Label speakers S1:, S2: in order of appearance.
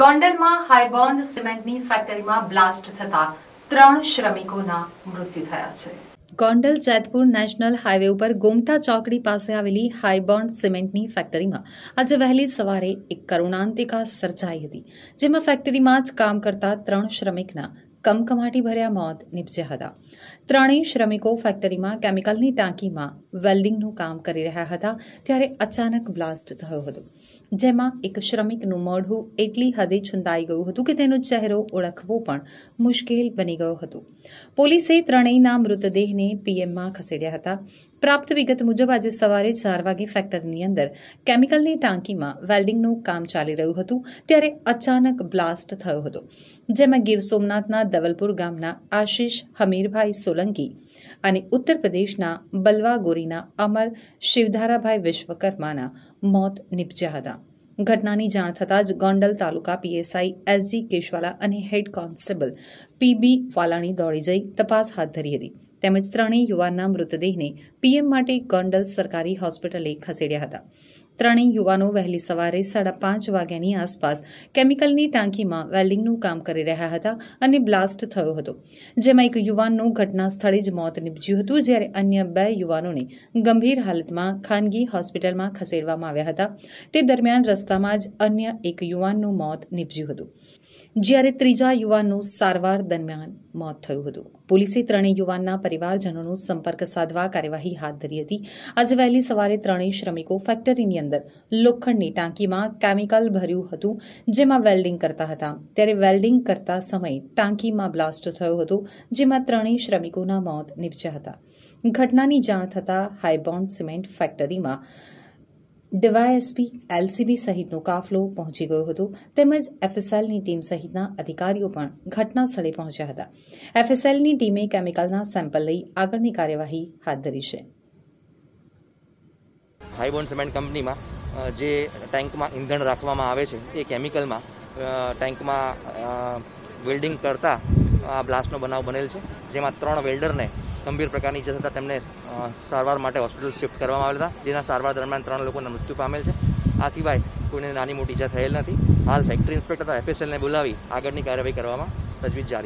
S1: ગોંડલમાં હાઈબોન્ડ સિમેન્ટની ફેક્ટરીમાં બ્લાસ્ટ થતા ત્રણ શ્રમિકોના મૃત્યુ થયા છે ગોંડલ જેતપુર નેશનલ હાઈવે ઉપર ગોમટા ચોકડી પાસે આવેલી હાઈબોન્ડ સિમેન્ટની ફેક્ટરીમાં આજે વહેલી સવારે એક કરુણાંતિકા સર્જાઈ હતી જેમાં ફેક્ટરીમાં જ કામ કરતા ત્રણ શ્રમિકના કમકમાટી ભર્યા મોત નીપજ્યા હતા ત્રણેય શ્રમિકો ફેક્ટરીમાં કેમિકલની ટાંકીમાં વેલ્ડિંગનું કામ કરી રહ્યા હતા ત્યારે અચાનક બ્લાસ્ટ થયો હતો જેમાં એક શ્રમિકનું મોઢું એટલી હદે છુંદાઈ ગયું હતું કે તેનો ચહેરો ઓળખવો પણ મુશ્કેલ બની ગયો હતો પોલીસે ત્રણેયના મૃતદેહને પીએમમાં ખસેડ્યા હતા પ્રાપ્ત વિગત મુજબ આજે સવારે ચાર વાગે ફેક્ટરીની અંદર કેમિકલની ટાંકીમાં વેલ્ડિંગનું કામ ચાલી રહ્યું હતું ત્યારે અચાનક બ્લાસ્ટ થયો હતો જેમાં ગીર સોમનાથના દવલપુર ગામના આશિષ હમીરભાઈ સોલંકી અને ઉત્તર પ્રદેશના બલવા ગોરીના અમર શિવધારાભાઈ વિશ્વકર્માના મોત નિપજ્યા હતા ઘટનાની જાણ થતાં જ ગોંડલ તાલુકા પીએસઆઈ એસજી કેશવાલા અને હેડ કોન્સ્ટેબલ પીબી વાલાણી દોડી જઈ તપાસ હાથ ધરી હતી તેમજ ત્રણેય યુવાનના મૃતદેહને પીએમ માટે ગોંડલ સરકારી હોસ્પિટલે ખસેડ્યા હતા ત્રણેય યુવાનો વહેલી સવારે સાડા પાંચ વાગ્યાની આસપાસ કેમિકલની ટાંકીમાં વેલ્ડિંગનું કામ કરી રહ્યા હતા અને બ્લાસ્ટ થયો હતો જેમાં એક યુવાનનું ઘટના સ્થળે જ મોત નીપજ્યું હતું જ્યારે અન્ય બે યુવાનોને ગંભીર હાલતમાં ખાનગી હોસ્પિટલમાં ખસેડવામાં આવ્યા હતા તે દરમિયાન રસ્તામાં જ અન્ય એક યુવાનનું મોત નીપજ્યું હતું જ્યારે ત્રીજા યુવાનનું સારવાર દરમિયાન મોત થયું હતું પોલીસે ત્રણેય યુવાનના પરિવારજનોનો સંપર્ક સાધવા કાર્યવાહી હાથ ધરી હતી આજે વહેલી સવારે ત્રણેય શ્રમિકો ફેક્ટરીની અંદર લોખંડની ટાંકીમાં કેમિકલ ભર્યું હતું જેમાં વેલ્ડિંગ કરતા હતા ત્યારે વેલ્ડિંગ કરતા સમયે ટાંકીમાં બ્લાસ્ટ થયો હતો જેમાં ત્રણેય શ્રમિકોના મોત નીપજ્યા હતા ઘટનાની જાણ થતાં હાઈબોન્ડ સિમેન્ટ ફેક્ટરીમાં ડીવાયએસપી એલસીબી સહિતનો કાફલો પહોંચી ગયો હતો તેમજ એફએસએલની ટીમ સહિતના અધિકારીઓ પણ ઘટના સ્થળે પહોંચ્યા હતા એફએસએલની ટીમે કેમિકલના સેમ્પલ લઈ આગળની કાર્યવાહી હાથ ધરી છે
S2: હાઈબોન સિમેન્ટ કંપનીમાં જે ટેન્કમાં ઈંધણ રાખવામાં આવે છે એ કેમિકલમાં ટેન્કમાં વેલ્ડિંગ કરતા આ બ્લાસ્ટનો બનાવ બનેલ છે જેમાં ત્રણ વેલ્ડરને ગંભીર પ્રકારની ઇજા થતાં તેમને સારવાર માટે હોસ્પિટલ શિફ્ટ કરવામાં આવેલા હતા જેના સારવાર દરમિયાન ત્રણ લોકોના મૃત્યુ પામેલ છે આ સિવાય કોઈને નાની મોટી ઇજા થયેલ નથી હાલ ફેક્ટરી ઇન્સ્પેક્ટર તથા એફએસએલને બોલાવી આગળની કાર્યવાહી કરવામાં તજવીજ જારી